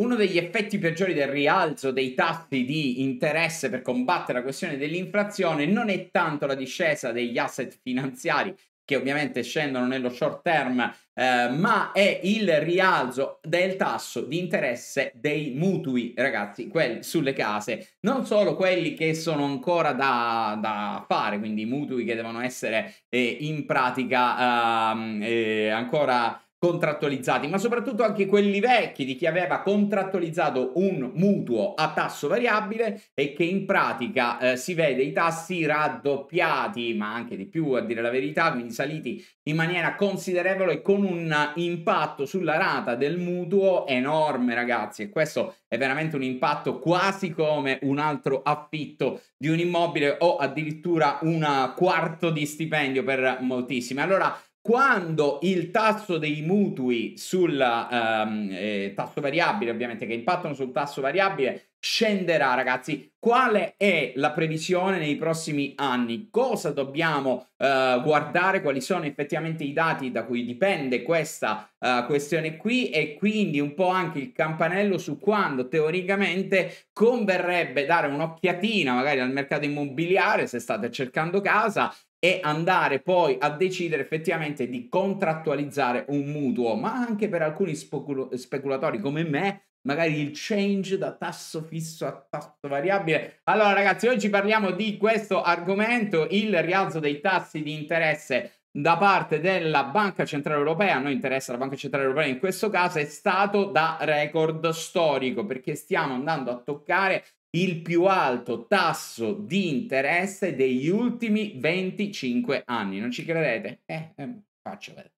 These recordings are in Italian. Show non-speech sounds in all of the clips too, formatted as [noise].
Uno degli effetti peggiori del rialzo dei tassi di interesse per combattere la questione dell'inflazione non è tanto la discesa degli asset finanziari, che ovviamente scendono nello short term, eh, ma è il rialzo del tasso di interesse dei mutui, ragazzi, quelli sulle case, non solo quelli che sono ancora da, da fare, quindi i mutui che devono essere eh, in pratica ehm, eh, ancora contrattualizzati, ma soprattutto anche quelli vecchi di chi aveva contrattualizzato un mutuo a tasso variabile e che in pratica eh, si vede i tassi raddoppiati, ma anche di più a dire la verità, quindi saliti in maniera considerevole con un impatto sulla rata del mutuo enorme, ragazzi, e questo è veramente un impatto quasi come un altro affitto di un immobile o addirittura un quarto di stipendio per moltissimi. Allora, quando il tasso dei mutui sul um, ehm, eh, tasso variabile, ovviamente che impattano sul tasso variabile, scenderà, ragazzi, qual è la previsione nei prossimi anni? Cosa dobbiamo uh, guardare? Quali sono effettivamente i dati da cui dipende questa uh, questione qui? E quindi un po' anche il campanello su quando teoricamente converrebbe dare un'occhiatina magari al mercato immobiliare se state cercando casa e andare poi a decidere effettivamente di contrattualizzare un mutuo, ma anche per alcuni specul- speculatori come me, magari il change da tasso fisso a tasso variabile. Allora ragazzi, oggi parliamo di questo argomento, il rialzo dei tassi di interesse da parte della Banca Centrale Europea, a noi interessa la Banca Centrale Europea in questo caso, è stato da record storico perché stiamo andando a toccare il più alto tasso di interesse degli ultimi 25 anni. Non ci credete? Eh, eh faccio vedere.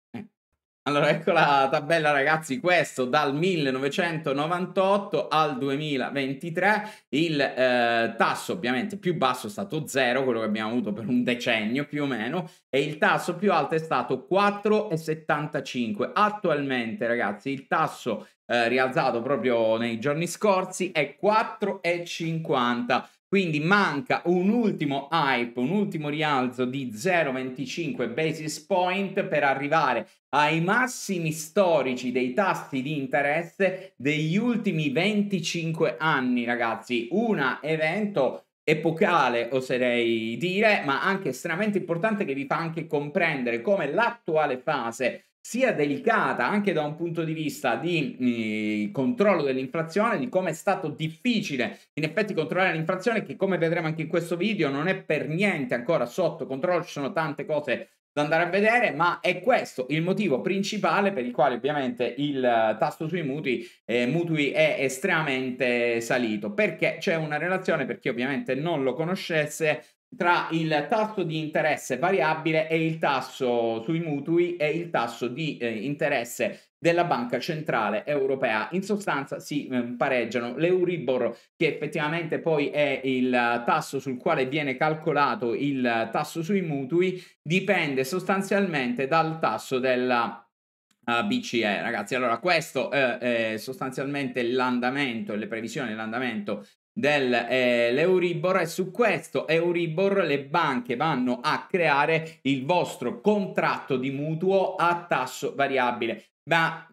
Allora, ecco la tabella, ragazzi. Questo dal 1998 al 2023. Il eh, tasso, ovviamente, più basso è stato 0, quello che abbiamo avuto per un decennio più o meno, e il tasso più alto è stato 4,75. Attualmente, ragazzi, il tasso eh, rialzato proprio nei giorni scorsi è 4,50. Quindi manca un ultimo hype, un ultimo rialzo di 0,25 basis point per arrivare ai massimi storici dei tassi di interesse degli ultimi 25 anni, ragazzi. Un evento epocale, oserei dire, ma anche estremamente importante che vi fa anche comprendere come l'attuale fase sia delicata anche da un punto di vista di eh, controllo dell'inflazione, di come è stato difficile in effetti controllare l'inflazione, che come vedremo anche in questo video non è per niente ancora sotto controllo, ci sono tante cose da andare a vedere, ma è questo il motivo principale per il quale ovviamente il tasso sui mutui, eh, mutui è estremamente salito, perché c'è una relazione, per chi ovviamente non lo conoscesse, tra il tasso di interesse variabile e il tasso sui mutui e il tasso di eh, interesse della Banca Centrale Europea. In sostanza si eh, pareggiano l'Euribor che effettivamente poi è il tasso sul quale viene calcolato il tasso sui mutui dipende sostanzialmente dal tasso della Uh, eh, BCE. Ragazzi, allora questo è, è sostanzialmente l'andamento e le previsioni dell'andamento dell'Euribor eh, e su questo Euribor le banche vanno a creare il vostro contratto di mutuo a tasso variabile. Ma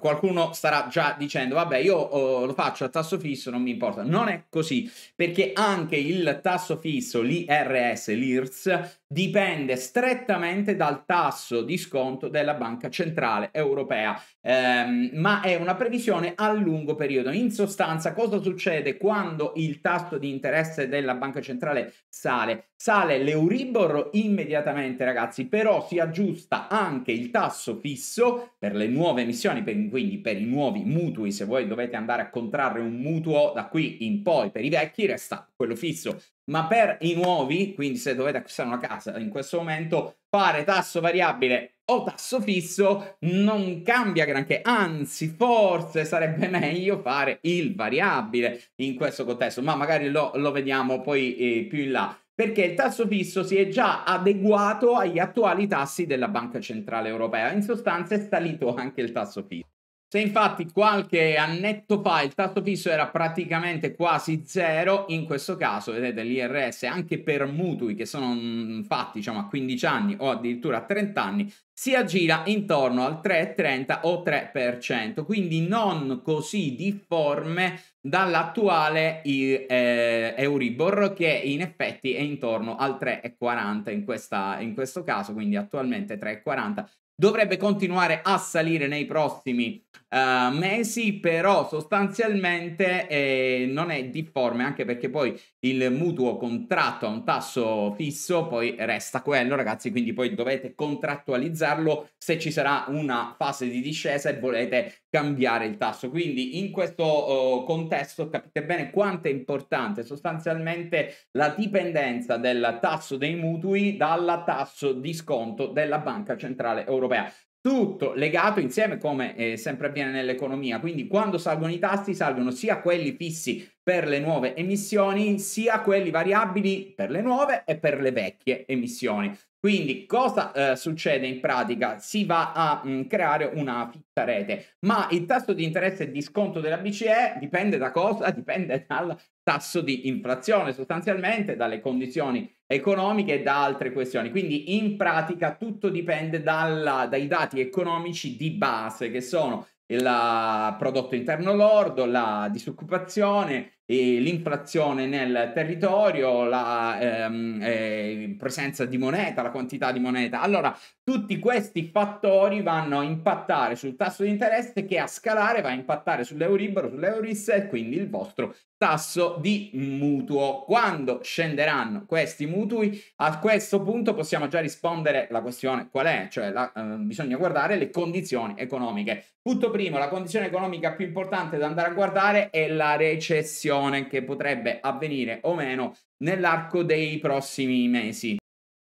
Qualcuno starà già dicendo, vabbè, io oh, lo faccio a tasso fisso, non mi importa. Non è così, perché anche il tasso fisso, l'IRS, l'IRS, dipende strettamente dal tasso di sconto della Banca Centrale Europea, ehm, ma è una previsione a lungo periodo. In sostanza, cosa succede quando il tasso di interesse della Banca Centrale sale? Sale l'Euribor immediatamente, ragazzi, però si aggiusta anche il tasso fisso per le nuove emissioni, per quindi per i nuovi mutui, se voi dovete andare a contrarre un mutuo da qui in poi, per i vecchi resta quello fisso, ma per i nuovi, quindi se dovete acquistare una casa in questo momento, fare tasso variabile o tasso fisso non cambia granché, anzi forse sarebbe [laughs] meglio fare il variabile in questo contesto, ma magari lo, lo vediamo poi eh, più in là perché il tasso fisso si è già adeguato agli attuali tassi della Banca Centrale Europea. In sostanza è salito anche il tasso fisso. Se infatti qualche annetto fa il tasso fisso era praticamente quasi zero, in questo caso vedete l'IRS anche per mutui che sono mm, fatti diciamo, a 15 anni o addirittura a 30 anni si aggira intorno al 3,30 o 3%, quindi non così difforme dall'attuale eh, Euribor che in effetti è intorno al 3,40 in, questa, in questo caso, quindi attualmente 3,40 dovrebbe continuare a salire nei prossimi uh, eh, mesi, però sostanzialmente eh, non è difforme, anche perché poi il mutuo contratto a un tasso fisso poi resta quello, ragazzi, quindi poi dovete contrattualizzarlo se ci sarà una fase di discesa e volete cambiare il tasso. Quindi in questo uh, contesto capite bene quanto è importante sostanzialmente la dipendenza del tasso dei mutui dal tasso di sconto della Banca Centrale Europea tutto legato insieme come eh, sempre avviene nell'economia. Quindi quando salgono i tassi salgono sia quelli fissi per le nuove emissioni, sia quelli variabili per le nuove e per le vecchie emissioni. Quindi cosa eh, succede in pratica? Si va a mh, mm, creare una fitta rete, ma il tasso di interesse e di sconto della BCE dipende da cosa? [laughs] Dipende dal tasso di inflazione sostanzialmente, dalle condizioni economiche e da altre questioni. Quindi in pratica tutto dipende dalla, dai dati economici di base che sono il eh, prodotto interno lordo, la disoccupazione, l'inflazione nel territorio, la ehm, eh, presenza di moneta, la quantità di moneta. Allora, tutti questi fattori vanno a impattare sul tasso di interesse che a scalare va a impattare sull'Euribor, sull'Euris e quindi il vostro tasso di mutuo. Quando scenderanno questi mutui? A questo punto possiamo già rispondere la questione qual è, cioè la, eh, bisogna guardare le condizioni economiche. Punto primo, la condizione economica più importante da andare a guardare è la recessione che potrebbe avvenire o meno nell'arco dei prossimi mesi.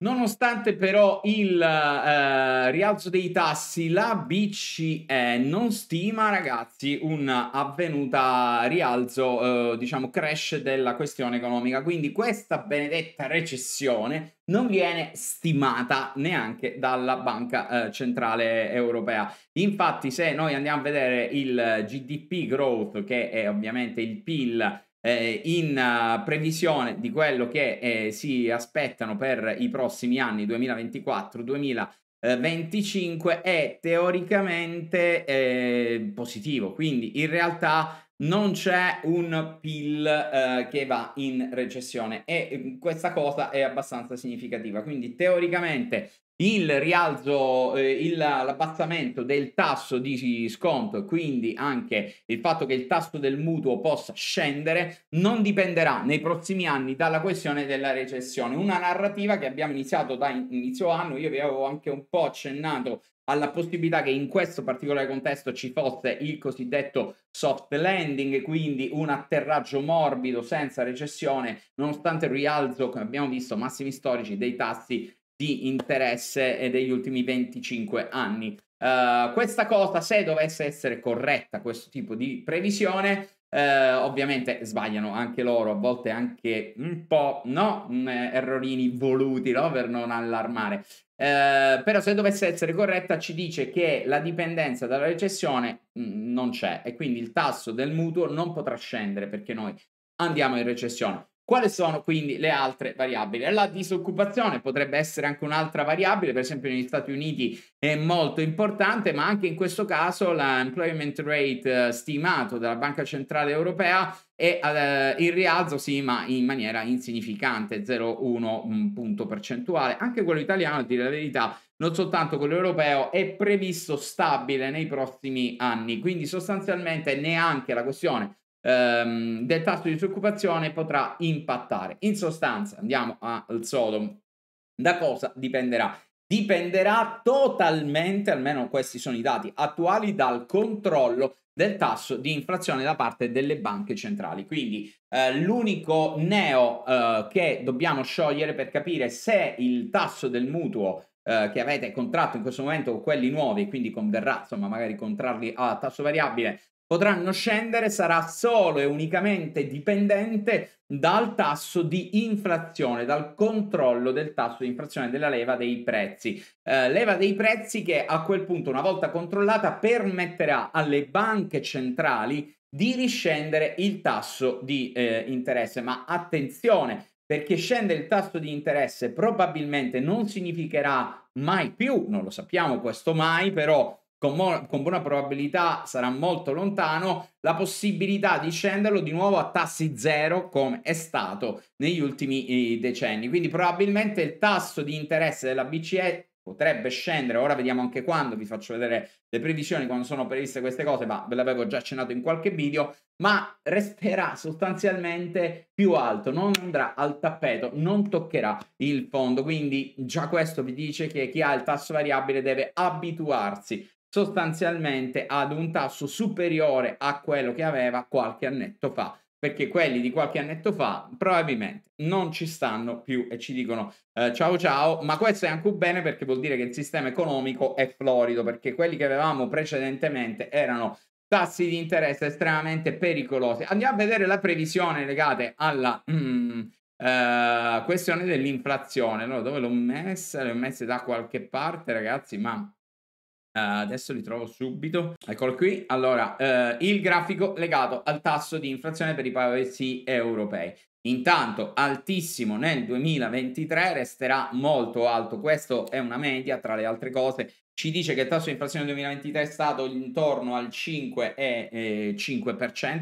Nonostante però il eh, rialzo dei tassi, la BCE non stima, ragazzi, un avvenuta rialzo, eh, diciamo, crash della questione economica. Quindi questa benedetta recessione non viene stimata neanche dalla Banca eh, Centrale Europea. Infatti, se noi andiamo a vedere il GDP growth, che è ovviamente il PIL eh, in eh, previsione di quello che eh, si aspettano per i prossimi anni 2024-2025 è teoricamente eh, positivo, quindi in realtà non c'è un PIL eh, che va in recessione e eh, questa cosa è abbastanza significativa, quindi teoricamente il rialzo, eh, l'abbassamento del tasso di sconto, quindi anche il fatto che il tasso del mutuo possa scendere, non dipenderà nei prossimi anni dalla questione della recessione. Una narrativa che abbiamo iniziato da inizio anno, io vi avevo anche un po' accennato alla possibilità che in questo particolare contesto ci fosse il cosiddetto soft landing, quindi un atterraggio morbido senza recessione, nonostante il rialzo, come abbiamo visto, massimi storici dei tassi di interesse eh, degli ultimi 25 anni. Uh, questa cosa, se dovesse essere corretta questo tipo di previsione, uh, ovviamente sbagliano anche loro, a volte anche un po', no, um, errorini voluti, no, per non allarmare. Uh, però se dovesse essere corretta ci dice che la dipendenza dalla recessione mh, mm, non c'è e quindi il tasso del mutuo non potrà scendere perché noi andiamo in recessione. Quali sono quindi le altre variabili? La disoccupazione potrebbe essere anche un'altra variabile, per esempio negli Stati Uniti è molto importante, ma anche in questo caso l'employment rate eh, stimato dalla Banca Centrale Europea è eh, in rialzo, sì, ma in maniera insignificante, 0,1 mm, punto percentuale. Anche quello italiano, a dire la verità, non soltanto quello europeo, è previsto stabile nei prossimi anni, quindi sostanzialmente neanche la questione ehm, del tasso di disoccupazione potrà impattare. In sostanza, andiamo al sodo, da cosa dipenderà? Dipenderà totalmente, almeno questi sono i dati attuali, dal controllo del tasso di inflazione da parte delle banche centrali. Quindi eh, l'unico neo eh, che dobbiamo sciogliere per capire se il tasso del mutuo eh, che avete contratto in questo momento con quelli nuovi, quindi converrà insomma magari contrarli a tasso variabile potranno scendere sarà solo e unicamente dipendente dal tasso di inflazione, dal controllo del tasso di inflazione della leva dei prezzi. Eh, leva dei prezzi che a quel punto, una volta controllata, permetterà alle banche centrali di riscendere il tasso di eh, interesse. Ma attenzione, perché scende il tasso di interesse probabilmente non significherà mai più, non lo sappiamo questo mai, però con, mo- con buona probabilità sarà molto lontano, la possibilità di scenderlo di nuovo a tassi zero come è stato negli ultimi decenni. Quindi probabilmente il tasso di interesse della BCE potrebbe scendere, ora vediamo anche quando, vi faccio vedere le previsioni quando sono previste queste cose, ma ve l'avevo già accennato in qualche video, ma resterà sostanzialmente più alto, non andrà al tappeto, non toccherà il fondo, quindi già questo vi dice che chi ha il tasso variabile deve abituarsi sostanzialmente ad un tasso superiore a quello che aveva qualche annetto fa perché quelli di qualche annetto fa probabilmente non ci stanno più e ci dicono eh, ciao ciao, ma questo è anche un bene perché vuol dire che il sistema economico è florido, perché quelli che avevamo precedentemente erano tassi di interesse estremamente pericolosi. Andiamo a vedere la previsione legata alla mm, eh, questione dell'inflazione. Allora, dove l'ho messa? L'ho messa da qualche parte, ragazzi, ma Uh, adesso li trovo subito. Eccolo qui. Allora, uh, il grafico legato al tasso di inflazione per i paesi europei. Intanto altissimo nel 2023 resterà molto alto, questo è una media tra le altre cose, ci dice che il tasso di inflazione del 2023 è stato intorno al 5,5%,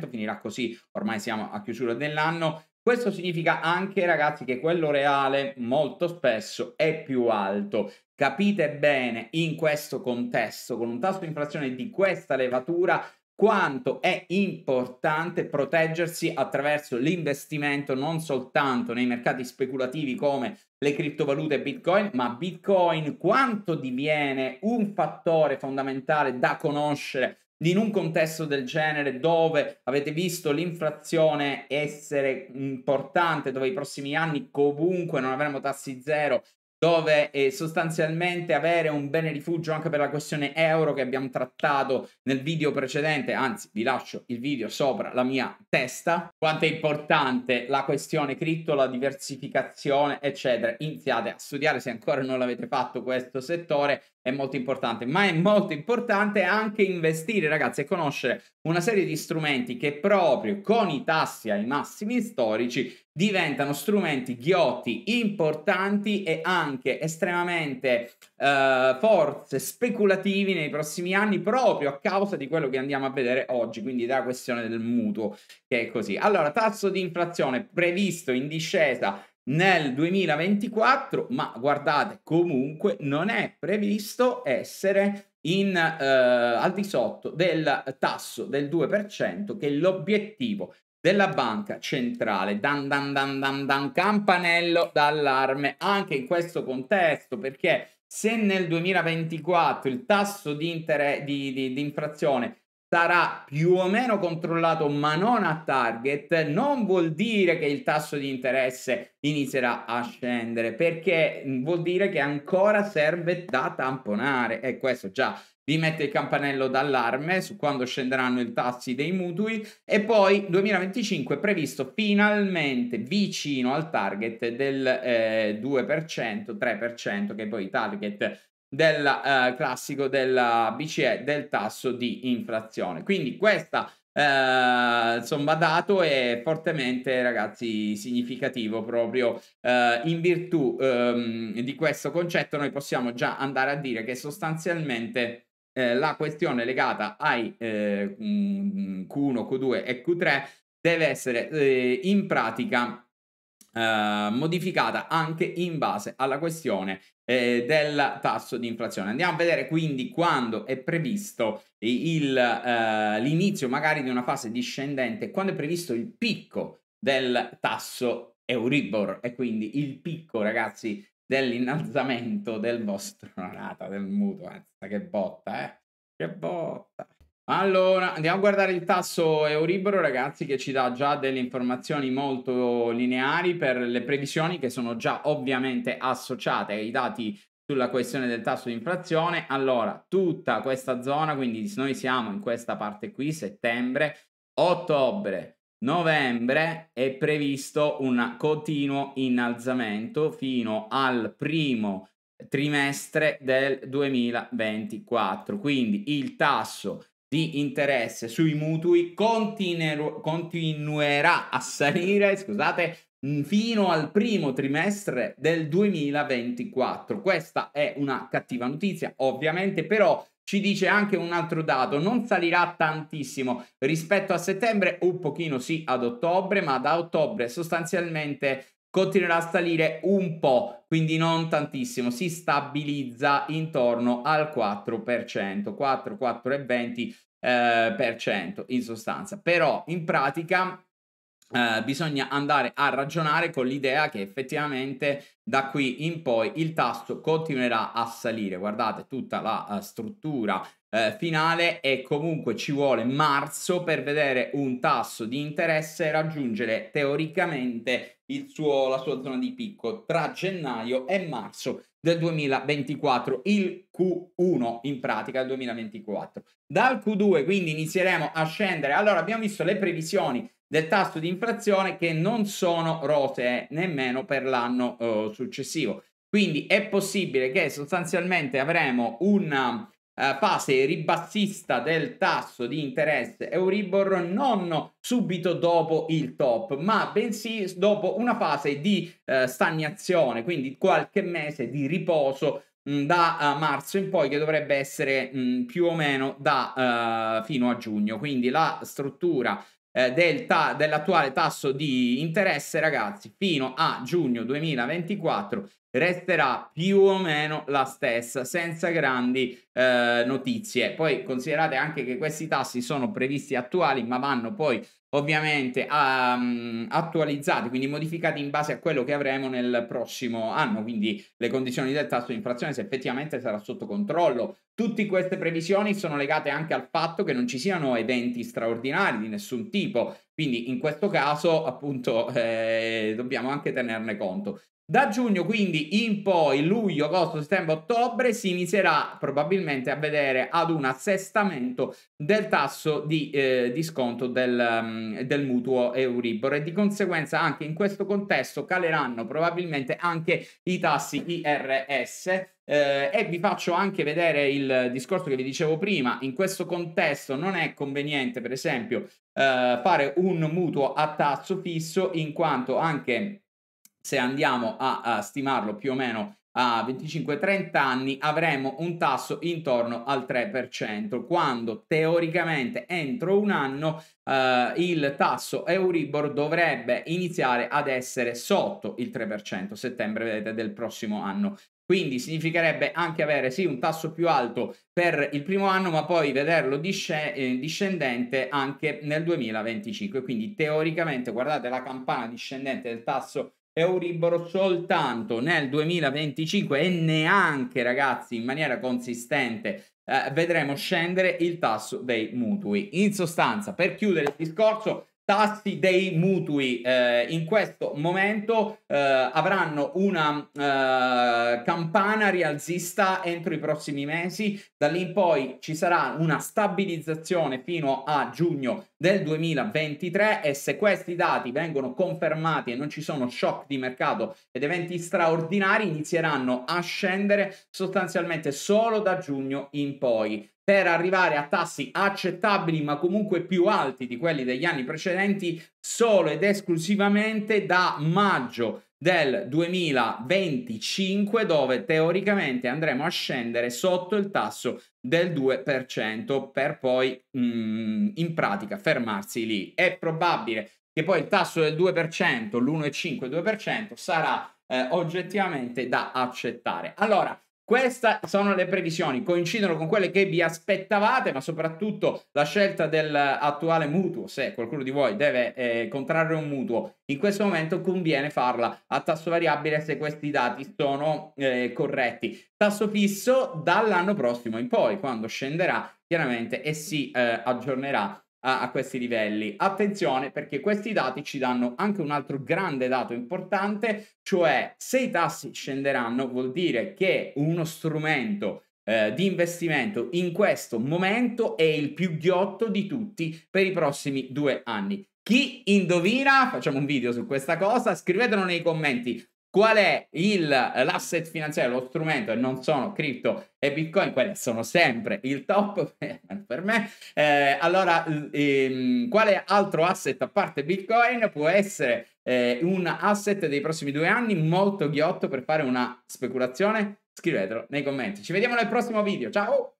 eh, finirà così, ormai siamo a chiusura dell'anno, questo significa anche, ragazzi, che quello reale molto spesso è più alto. Capite bene in questo contesto, con un tasso di inflazione di questa levatura, quanto è importante proteggersi attraverso l'investimento non soltanto nei mercati speculativi come le criptovalute e Bitcoin, ma Bitcoin quanto diviene un fattore fondamentale da conoscere in un contesto del genere dove avete visto l'inflazione essere importante, dove i prossimi anni comunque non avremo tassi zero dove eh, sostanzialmente avere un bene rifugio anche per la questione euro che abbiamo trattato nel video precedente, anzi vi lascio il video sopra la mia testa, quanto è importante la questione cripto, la diversificazione eccetera, iniziate a studiare se ancora non l'avete fatto questo settore è molto importante, ma è molto importante anche investire, ragazzi, e conoscere una serie di strumenti che proprio con i tassi ai massimi storici diventano strumenti ghiotti importanti e anche estremamente eh, forse speculativi nei prossimi anni proprio a causa di quello che andiamo a vedere oggi, quindi della questione del mutuo che è così. Allora, tasso di inflazione previsto in discesa nel 2024, ma guardate, comunque non è previsto essere in, eh, al di sotto del tasso del 2%, che è l'obiettivo della banca centrale. Dan, dan, dan, dan, dan, campanello d'allarme anche in questo contesto, perché se nel 2024 il tasso di, inter- di, di, di infrazione sarà più o meno controllato ma non a target, non vuol dire che il tasso di interesse inizierà a scendere perché mm, vuol dire che ancora serve da tamponare e questo già vi mette il campanello d'allarme su quando scenderanno i tassi dei mutui e poi 2025 è previsto finalmente vicino al target del eh, 2%, 3% che poi i target del eh, classico della BCE del tasso di inflazione. Quindi questa eh, insomma dato è fortemente ragazzi significativo proprio eh, in virtù ehm, di questo concetto noi possiamo già andare a dire che sostanzialmente eh, la questione legata ai Q1, eh, mm, Q2 e Q3 deve essere eh, in pratica modificata anche in base alla questione eh, del tasso di inflazione. Andiamo a vedere quindi quando è previsto il, eh, l'inizio magari di una fase discendente, quando è previsto il picco del tasso Euribor e quindi il picco ragazzi dell'innalzamento del vostro rata [laughs] del mutuo, eh, che botta eh, che botta. Allora, andiamo a guardare il tasso Euribor, ragazzi, che ci dà già delle informazioni molto lineari per le previsioni che sono già ovviamente associate ai dati sulla questione del tasso di inflazione. Allora, tutta questa zona, quindi noi siamo in questa parte qui, settembre, ottobre, novembre, è previsto un continuo innalzamento fino al primo trimestre del 2024. Quindi il tasso di interesse sui mutui continu- continuerà a salire, scusate, mm, fino al primo trimestre del 2024. Questa è una cattiva notizia, ovviamente, però ci dice anche un altro dato, non salirà tantissimo rispetto a settembre, un pochino sì ad ottobre, ma da ottobre sostanzialmente continuerà a salire un po', quindi non tantissimo, si stabilizza intorno al 4%, 4, 4,20% eh, per cento in sostanza. Però in pratica eh, bisogna andare a ragionare con l'idea che effettivamente da qui in poi il tasso continuerà a salire. Guardate tutta la uh, struttura uh, finale e comunque ci vuole marzo per vedere un tasso di interesse raggiungere teoricamente suo, la sua zona di picco tra gennaio e marzo del 2024, il Q1 in pratica del 2024. Dal Q2 quindi inizieremo a scendere. Allora abbiamo visto le previsioni del tasso di inflazione che non sono rosee eh, nemmeno per l'anno eh, successivo. Quindi è possibile che sostanzialmente avremo una eh, fase ribassista del tasso di interesse Euribor non subito dopo il top, ma bensì dopo una fase di eh, stagnazione, quindi qualche mese di riposo mm, da eh, marzo in poi che dovrebbe essere mh, mm, più o meno da uh, fino a giugno quindi la struttura eh, del ta- dell'attuale tasso di interesse, ragazzi, fino a giugno 2024 resterà più o meno la stessa, senza grandi eh, notizie. Poi considerate anche che questi tassi sono previsti attuali, ma vanno poi ovviamente um, attualizzati, quindi modificati in base a quello che avremo nel prossimo anno, quindi le condizioni del tasso di inflazione se effettivamente sarà sotto controllo. Tutte queste previsioni sono legate anche al fatto che non ci siano eventi straordinari di nessun tipo, quindi in questo caso appunto eh, dobbiamo anche tenerne conto. Da giugno quindi in poi, luglio, agosto, settembre, ottobre, si inizierà probabilmente a vedere ad un assestamento del tasso di, eh, di sconto del, mm, del, mutuo Euribor e di conseguenza anche in questo contesto caleranno probabilmente anche i tassi IRS. Eh, e vi faccio anche vedere il discorso che vi dicevo prima, in questo contesto non è conveniente per esempio eh, fare un mutuo a tasso fisso in quanto anche se andiamo a, a stimarlo più o meno a 25-30 anni avremo un tasso intorno al 3%, quando teoricamente entro un anno eh, il tasso Euribor dovrebbe iniziare ad essere sotto il 3%, settembre vedete, del prossimo anno. Quindi significherebbe anche avere sì un tasso più alto per il primo anno, ma poi vederlo eh, discendente anche nel 2025. Quindi teoricamente, guardate la campana discendente del tasso Euribor soltanto nel 2025 e neanche ragazzi in maniera consistente eh, vedremo scendere il tasso dei mutui. In sostanza, per chiudere il discorso, tassi dei mutui eh, in questo momento eh, avranno una eh, campana rialzista entro i prossimi mesi, da lì in poi ci sarà una stabilizzazione fino a giugno del 2023 e se questi dati vengono confermati e non ci sono shock di mercato ed eventi straordinari inizieranno a scendere sostanzialmente solo da giugno in poi per arrivare a tassi accettabili ma comunque più alti di quelli degli anni precedenti solo ed esclusivamente da maggio del 2025 dove teoricamente andremo a scendere sotto il tasso del 2% per poi mh, mm, in pratica fermarsi lì. È probabile che poi il tasso del 2%, l'1,5-2% sarà eh, oggettivamente da accettare. Allora, queste sono le previsioni, coincidono con quelle che vi aspettavate, ma soprattutto la scelta dell'attuale mutuo, se qualcuno di voi deve eh, contrarre un mutuo, in questo momento conviene farla a tasso variabile se questi dati sono eh, corretti. Tasso fisso dall'anno prossimo in poi, quando scenderà chiaramente e si eh, aggiornerà a, a questi livelli. Attenzione perché questi dati ci danno anche un altro grande dato importante, cioè se i tassi scenderanno vuol dire che uno strumento eh, di investimento in questo momento è il più ghiotto di tutti per i prossimi due anni. Chi indovina? Facciamo un video su questa cosa. Scrivetelo nei commenti Qual è il, l'asset finanziario, lo strumento e non sono cripto e bitcoin? Quelle sono sempre il top [laughs] per me. Eh, allora, ehm, quale altro asset a parte bitcoin può essere eh, un asset dei prossimi due anni molto ghiotto per fare una speculazione? Scrivetelo nei commenti. Ci vediamo nel prossimo video. Ciao!